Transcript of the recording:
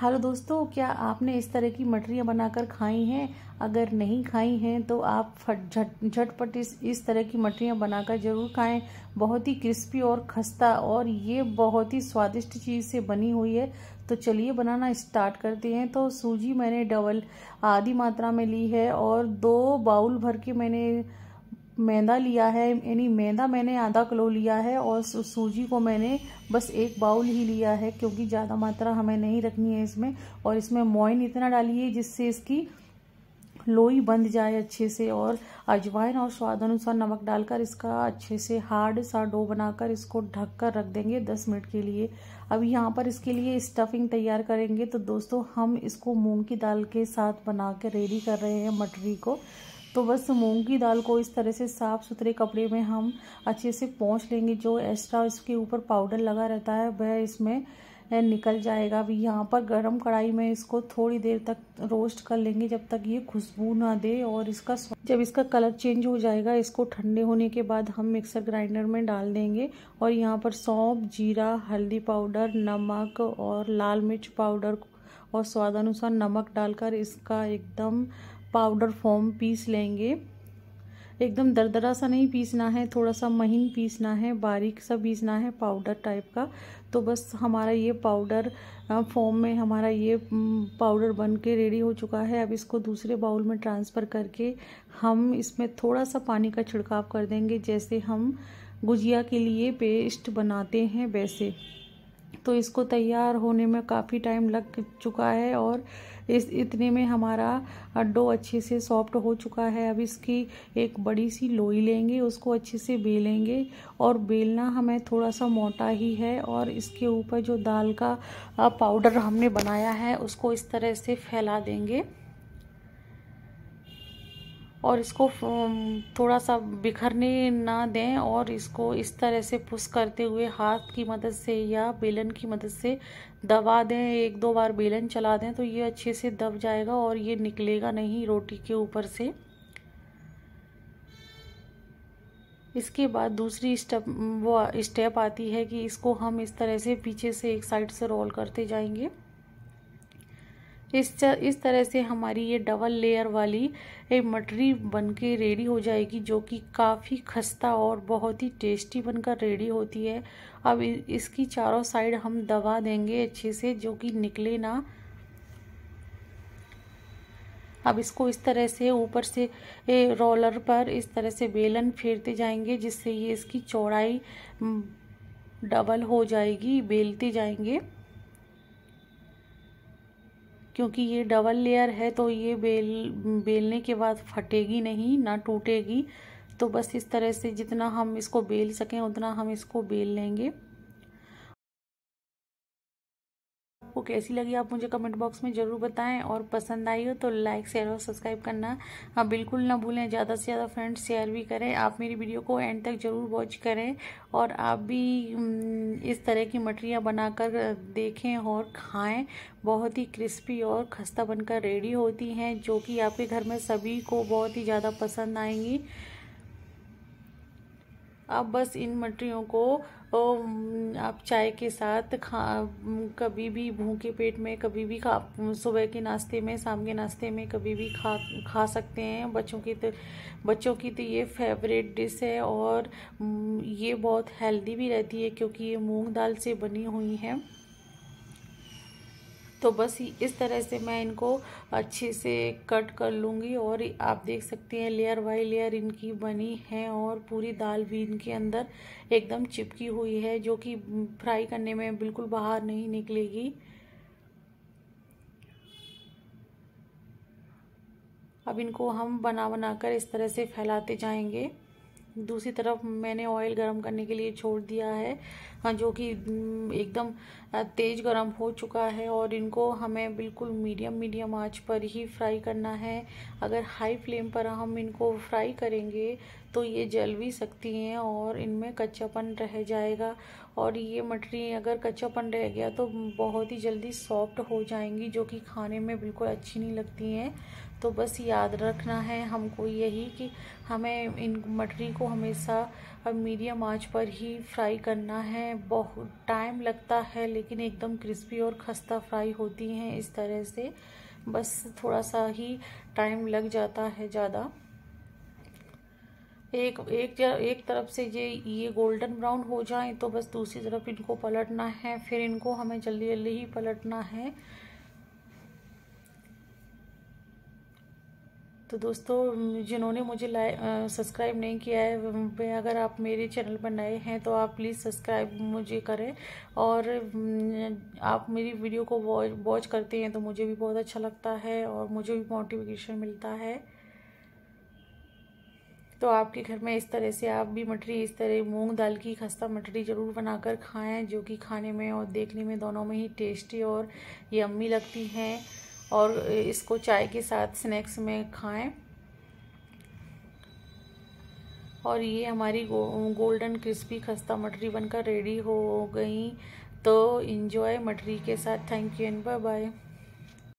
hello दोस्तों क्या आपने इस तरह की मटरियाँ बनाकर खाई हैं अगर नहीं खाई हैं तो आप फट झट झटपट इस इस तरह की मटरियाँ बनाकर ज़रूर खाएं बहुत ही क्रिस्पी और खस्ता और ये बहुत ही स्वादिष्ट चीज़ से बनी हुई है तो चलिए बनाना स्टार्ट करते हैं तो सूजी मैंने डबल आधी मात्रा में ली है और दो बाउल भर के मैंने मैदा लिया है यानी मैदा मैंने आधा किलो लिया है और सूजी को मैंने बस एक बाउल ही लिया है क्योंकि ज़्यादा मात्रा हमें नहीं रखनी है इसमें और इसमें मोइन इतना डालिए जिससे इसकी लोई बंध जाए अच्छे से और अजवाइन और स्वाद अनुसार नमक डालकर इसका अच्छे से हार्ड सा डो बनाकर इसको ढक कर रख देंगे दस मिनट के लिए अब यहाँ पर इसके लिए स्टफिंग तैयार करेंगे तो दोस्तों हम इसको मूंग की दाल के साथ बना कर रेडी कर रहे हैं मटरी को तो बस मूंग की दाल को इस तरह से साफ़ सुथरे कपड़े में हम अच्छे से पोंछ लेंगे जो एक्स्ट्रा इसके ऊपर पाउडर लगा रहता है वह इसमें निकल जाएगा अभी यहाँ पर गरम कढ़ाई में इसको थोड़ी देर तक रोस्ट कर लेंगे जब तक ये खुशबू ना दे और इसका जब इसका कलर चेंज हो जाएगा इसको ठंडे होने के बाद हम मिक्सर ग्राइंडर में डाल देंगे और यहाँ पर सौंप जीरा हल्दी पाउडर नमक और लाल मिर्च पाउडर और स्वाद अनुसार नमक डालकर इसका एकदम पाउडर फॉर्म पीस लेंगे एकदम दरदरा सा नहीं पीसना है थोड़ा सा महीन पीसना है बारीक सा पीसना है पाउडर टाइप का तो बस हमारा ये पाउडर फॉर्म में हमारा ये पाउडर बन के रेडी हो चुका है अब इसको दूसरे बाउल में ट्रांसफ़र करके हम इसमें थोड़ा सा पानी का छिड़काव कर देंगे जैसे हम गुजिया के लिए पेस्ट बनाते हैं वैसे तो इसको तैयार होने में काफ़ी टाइम लग चुका है और इस इतने में हमारा अड्डो अच्छे से सॉफ्ट हो चुका है अब इसकी एक बड़ी सी लोई लेंगे उसको अच्छे से बेलेंगे और बेलना हमें थोड़ा सा मोटा ही है और इसके ऊपर जो दाल का पाउडर हमने बनाया है उसको इस तरह से फैला देंगे और इसको थोड़ा सा बिखरने ना दें और इसको इस तरह से पुश करते हुए हाथ की मदद से या बेलन की मदद से दबा दें एक दो बार बेलन चला दें तो ये अच्छे से दब जाएगा और ये निकलेगा नहीं रोटी के ऊपर से इसके बाद दूसरी स्टेप वो स्टेप आती है कि इसको हम इस तरह से पीछे से एक साइड से रोल करते जाएंगे इस इस तरह से हमारी ये डबल लेयर वाली एक मटरी बन के रेडी हो जाएगी जो कि काफ़ी खस्ता और बहुत ही टेस्टी बनकर रेडी होती है अब इसकी चारों साइड हम दबा देंगे अच्छे से जो कि निकले ना अब इसको इस तरह से ऊपर से रोलर पर इस तरह से बेलन फेरते जाएंगे जिससे ये इसकी चौड़ाई डबल हो जाएगी बेलते जाएंगे क्योंकि ये डबल लेयर है तो ये बेल बेलने के बाद फटेगी नहीं ना टूटेगी तो बस इस तरह से जितना हम इसको बेल सकें उतना हम इसको बेल लेंगे आपको कैसी लगी आप मुझे कमेंट बॉक्स में ज़रूर बताएं और पसंद आई हो तो लाइक शेयर और सब्सक्राइब करना हाँ बिल्कुल ना भूलें ज़्यादा से ज़्यादा फ्रेंड्स शेयर भी करें आप मेरी वीडियो को एंड तक ज़रूर वॉच करें और आप भी हम्म, इस तरह की मटरियाँ बनाकर देखें और खाएँ बहुत ही क्रिस्पी और खस्ता बनकर रेडी होती हैं जो कि आपके घर में सभी को बहुत ही ज़्यादा पसंद आएंगी आप बस इन मटरियों को आप चाय के साथ खा कभी भी भूखे पेट में कभी भी खा सुबह के नाश्ते में शाम के नाश्ते में कभी भी खा खा सकते हैं बच्चों की तो बच्चों की तो ये फेवरेट डिश है और ये बहुत हेल्दी भी रहती है क्योंकि ये मूंग दाल से बनी हुई है तो बस इस तरह से मैं इनको अच्छे से कट कर लूँगी और आप देख सकते हैं लेयर बाय लेयर इनकी बनी है और पूरी दाल भी इनके अंदर एकदम चिपकी हुई है जो कि फ्राई करने में बिल्कुल बाहर नहीं निकलेगी अब इनको हम बना बना कर इस तरह से फैलाते जाएंगे दूसरी तरफ मैंने ऑयल गरम करने के लिए छोड़ दिया है हाँ, जो कि हम्म, एकदम तेज़ गरम हो चुका है और इनको हमें बिल्कुल मीडियम मीडियम आंच पर ही फ्राई करना है अगर हाई फ्लेम पर हम इनको फ्राई करेंगे तो ये जल भी सकती हैं और इनमें कच्चापन रह जाएगा और ये मटरी अगर कच्चापन रह गया तो बहुत ही जल्दी सॉफ्ट हो जाएंगी जो कि खाने में बिल्कुल अच्छी नहीं लगती हैं तो बस याद रखना है हमको यही कि हमें इन मटरी को हमेशा मीडियम आंच पर ही फ्राई करना है में बहुत टाइम लगता है लेकिन एकदम क्रिस्पी और खस्ता फ्राई होती हैं इस तरह से बस थोड़ा सा ही टाइम लग जाता है ज़्यादा एक एक एक तरफ से ये ये गोल्डन ब्राउन हो जाए तो बस दूसरी तरफ इनको पलटना है फिर इनको हमें जल्दी जल्दी ही पलटना है तो दोस्तों जिन्होंने मुझे लाइक सब्सक्राइब नहीं किया है वे अगर आप मेरे चैनल पर नए हैं तो आप प्लीज़ सब्सक्राइब मुझे करें और आप मेरी वीडियो को वॉच करते हैं तो मुझे भी बहुत अच्छा लगता है और मुझे भी मोटिवेशन मिलता है तो आपके घर में इस तरह से आप भी मटरी इस तरह मूंग दाल की खस्ता मटरी ज़रूर बनाकर खाएं जो कि खाने में और देखने में दोनों में ही टेस्टी और यम्मी लगती हैं और इसको चाय के साथ स्नैक्स में खाएं और ये हमारी गो, गोल्डन क्रिस्पी खस्ता मटरी बनकर रेडी हो गई तो इन्जॉय मटरी के साथ thank you and bye bye